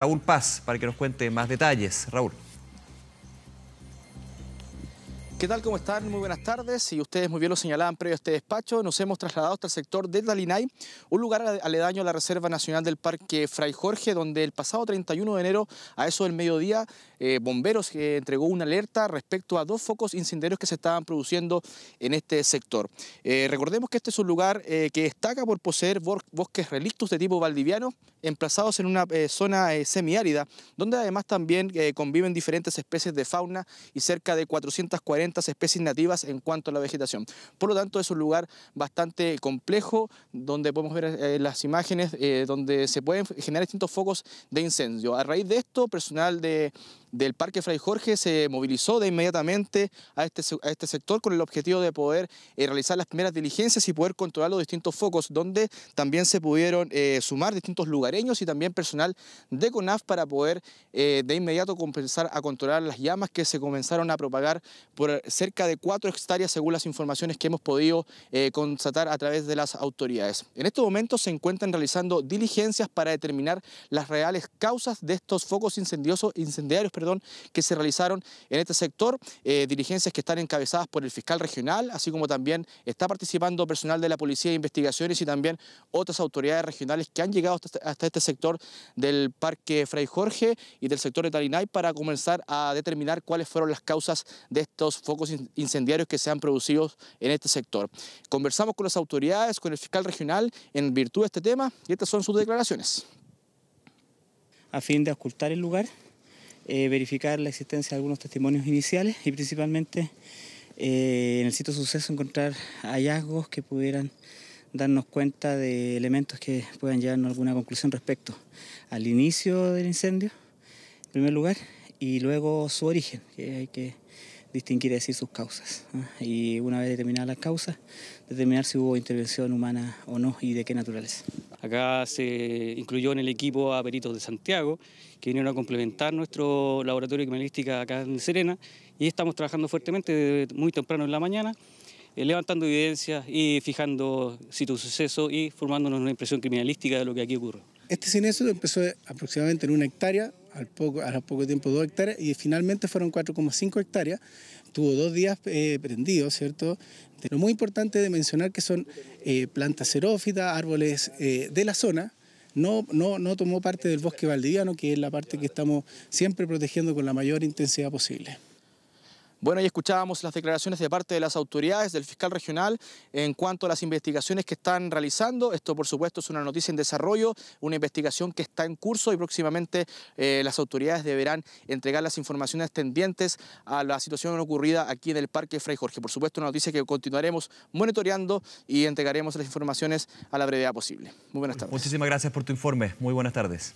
Raúl Paz para que nos cuente más detalles. Raúl. ¿Qué tal? ¿Cómo están? Muy buenas tardes. Y ustedes muy bien lo señalaban previo a este despacho, nos hemos trasladado hasta el sector de Dalinay, un lugar aledaño a la Reserva Nacional del Parque Fray Jorge, donde el pasado 31 de enero, a eso del mediodía, eh, bomberos eh, entregó una alerta respecto a dos focos incendiarios que se estaban produciendo en este sector. Eh, recordemos que este es un lugar que destaca por poseer bosques relictos de tipo valdiviano, emplazados en una zona semiárida, donde además también conviven diferentes especies de fauna y cerca de 440 especies nativas en cuanto a la vegetación. Por lo tanto, es un lugar bastante complejo donde podemos ver eh, las imágenes eh, donde se pueden generar distintos focos de incendio. A raíz de esto, personal de del Parque Fray Jorge se movilizó de inmediatamente a este, este sector con el objetivo de poder eh, realizar las primeras diligencias y poder controlar los distintos focos, donde también se pudieron eh, sumar distintos lugareños y también personal de CONAF para poder eh, de inmediato compensar... a controlar las llamas que se comenzaron a propagar por cerca de cuatro hectáreas según las informaciones que hemos podido constatar a través de las autoridades. En estos momentos se encuentran realizando diligencias para determinar las reales causas de estos focos incendiosos, incendiarios que se realizaron en este sector, eh, ...dirigencias que están encabezadas por el fiscal regional, así como también está participando personal de la Policía de Investigaciones y también otras autoridades regionales que han llegado hasta este, este sector del Parque Fray Jorge y del sector de Talinay... para comenzar a determinar cuáles fueron las causas de estos focos incendiarios que se han producido en este sector. Conversamos con las autoridades, con el fiscal regional en virtud de este tema y estas son sus declaraciones. A fin de ocultar el lugar, eh, verificar la existencia de algunos testimonios iniciales y principalmente eh, en el sitio suceso encontrar hallazgos que pudieran darnos cuenta de elementos que puedan llevarnos a alguna conclusión respecto al inicio del incendio, en primer lugar, y luego su origen, que hay que distinguir y decir sus causas. Y una vez determinadas las causas, determinar si hubo intervención humana o no y de qué naturaleza. Acá se incluyó en el equipo a peritos de Santiago, que vinieron a complementar nuestro laboratorio de criminalística acá en Serena, y estamos trabajando fuertemente desde muy temprano en la mañana, eh, levantando evidencias y fijando sitio de suceso y formándonos una impresión criminalística de lo que aquí ocurre. Este siniestro empezó aproximadamente en una hectárea al poco, poco tiempo dos hectáreas y finalmente fueron 4,5 hectáreas. Tuvo dos días eh, prendidos, ¿cierto? lo muy importante de mencionar que son eh, plantas xerófitas, árboles eh, de la zona, no, no, no, tomó parte del bosque valdiviano, que es la parte que estamos siempre protegiendo con la mayor intensidad posible. Bueno, y escuchábamos las declaraciones de parte de las autoridades, del fiscal regional, en cuanto a las investigaciones que están realizando. Esto, por supuesto, es una noticia en desarrollo, una investigación que está en curso y próximamente eh, las autoridades deberán entregar las informaciones tendientes a la situación ocurrida aquí en el Parque Fray Jorge. Por supuesto, una noticia que continuaremos monitoreando y entregaremos las informaciones a la brevedad posible. Muy buenas tardes. Muchísimas gracias por tu informe. Muy buenas tardes.